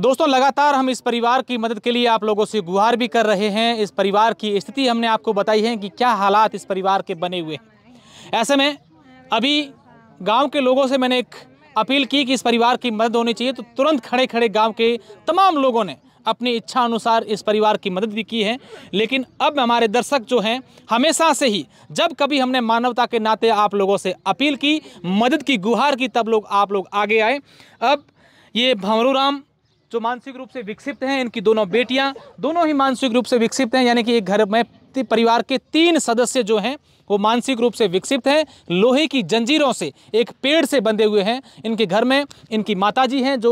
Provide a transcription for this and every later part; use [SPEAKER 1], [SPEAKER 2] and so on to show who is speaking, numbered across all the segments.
[SPEAKER 1] दोस्तों लगातार हम इस परिवार की मदद के लिए आप लोगों से गुहार भी कर रहे हैं इस परिवार की स्थिति हमने आपको बताई है कि क्या हालात इस परिवार के बने हुए हैं ऐसे में अभी गाँव के लोगों से मैंने एक अपील की कि इस परिवार की मदद होनी चाहिए तो तुरंत खड़े खड़े गाँव के तमाम लोगों ने अपनी इच्छा अनुसार इस परिवार की मदद भी की है लेकिन अब हमारे दर्शक जो हैं हमेशा से ही जब कभी हमने मानवता के नाते आप लोगों से अपील की मदद की गुहार की तब लोग आप लोग आगे आए अब ये राम जो मानसिक रूप से विकसित हैं इनकी दोनों बेटियां दोनों ही मानसिक रूप से विकसित हैं यानी कि एक घर में परिवार के तीन सदस्य जो हैं वो मानसिक रूप से विकसित हैं लोहे की जंजीरों से एक पेड़ से बंधे हुए हैं इनके घर में इनकी माताजी हैं जो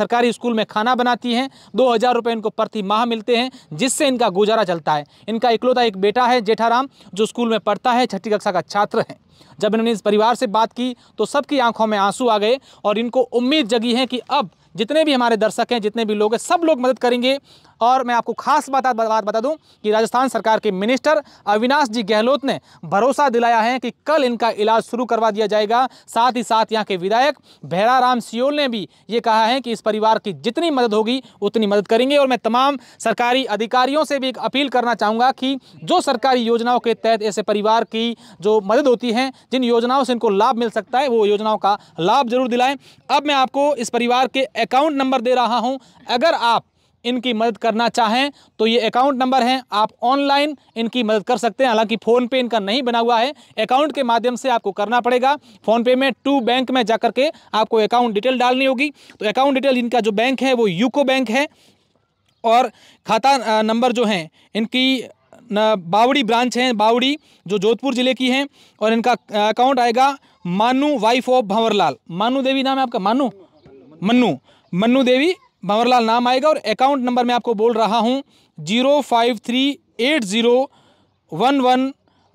[SPEAKER 1] सरकारी स्कूल में खाना बनाती हैं दो हज़ार रुपये इनको प्रति माह मिलते हैं जिससे इनका गुजारा चलता है इनका इकलौता एक बेटा है जेठाराम जो स्कूल में पढ़ता है छठी कक्षा का छात्र है जब इन्होंने इस परिवार से बात की तो सबकी आंखों में आंसू आ गए और इनको उम्मीद जगी है कि अब जितने भी हमारे दर्शक हैं जितने भी लोग हैं सब लोग मदद करेंगे और मैं आपको खास बात बात बता दूं कि राजस्थान सरकार के मिनिस्टर अविनाश जी गहलोत ने भरोसा दिलाया है कि कल इनका इलाज शुरू करवा दिया जाएगा साथ ही साथ यहाँ के विधायक राम सियोल ने भी ये कहा है कि इस परिवार की जितनी मदद होगी उतनी मदद करेंगे और मैं तमाम सरकारी अधिकारियों से भी एक अपील करना चाहूँगा कि जो सरकारी योजनाओं के तहत ऐसे परिवार की जो मदद होती है जिन योजनाओं से इनको लाभ मिल सकता है वो योजनाओं का लाभ जरूर दिलाएं अब मैं आपको इस परिवार के अकाउंट नंबर दे रहा हूं अगर आप इनकी मदद करना चाहें तो ये अकाउंट नंबर हैं आप ऑनलाइन इनकी मदद कर सकते हैं हालांकि फोन पे इनका नहीं बना हुआ है अकाउंट के माध्यम से आपको करना पड़ेगा फोन पे में टू बैंक में जाकर के आपको अकाउंट डिटेल डालनी होगी तो अकाउंट डिटेल इनका जो बैंक है वो यूको बैंक है और खाता नंबर जो है इनकी बावड़ी ब्रांच है बावड़ी जो जोधपुर ज़िले की है और इनका अकाउंट आएगा मानू वाइफ ऑफ भंवरलाल मानू देवी नाम है आपका मानू मन्नू मन्नू देवी भंवरलाल नाम आएगा और अकाउंट नंबर मैं आपको बोल रहा हूँ zero five three eight zero one one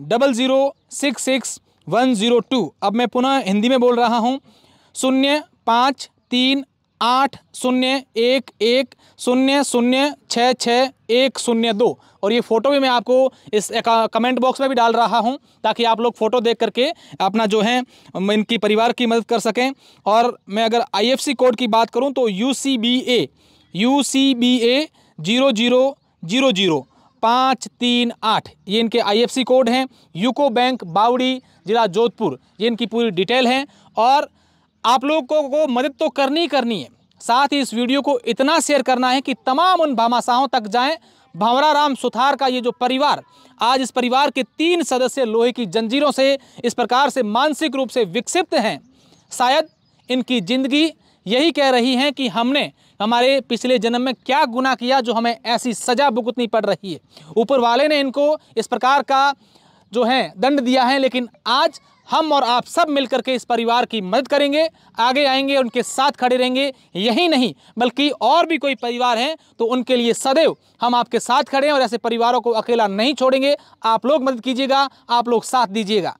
[SPEAKER 1] double zero six six one zero two अब मैं पुनः हिंदी में बोल रहा हूँ शून्य पाँच तीन आठ शून्य एक एक शून्य शून्य छः छः एक शून्य दो और ये फ़ोटो भी मैं आपको इस कमेंट बॉक्स में भी डाल रहा हूँ ताकि आप लोग फ़ोटो देख करके अपना जो है इनकी परिवार की मदद कर सकें और मैं अगर आईएफसी कोड की बात करूँ तो U C B A U C B A zero zero zero zero पाँच तीन आठ ये इनके आई कोड हैं यूको बैंक बावड़ी ज़िला जोधपुर ये इनकी पूरी डिटेल है और आप लोगों को, को मदद तो करनी ही करनी है साथ ही इस वीडियो को इतना शेयर करना है कि तमाम उन भामाशाहों तक जाएं भंवराराम सुथार का ये जो परिवार आज इस परिवार के तीन सदस्य लोहे की जंजीरों से इस प्रकार से मानसिक रूप से विक्षिप्त हैं शायद इनकी ज़िंदगी यही कह रही है कि हमने हमारे पिछले जन्म में क्या गुना किया जो हमें ऐसी सज़ा भुगतनी पड़ रही है ऊपर वाले ने इनको इस प्रकार का जो है दंड दिया है लेकिन आज हम और आप सब मिलकर के इस परिवार की मदद करेंगे आगे आएंगे उनके साथ खड़े रहेंगे यही नहीं बल्कि और भी कोई परिवार हैं तो उनके लिए सदैव हम आपके साथ खड़े हैं और ऐसे परिवारों को अकेला नहीं छोड़ेंगे आप लोग मदद कीजिएगा आप लोग साथ दीजिएगा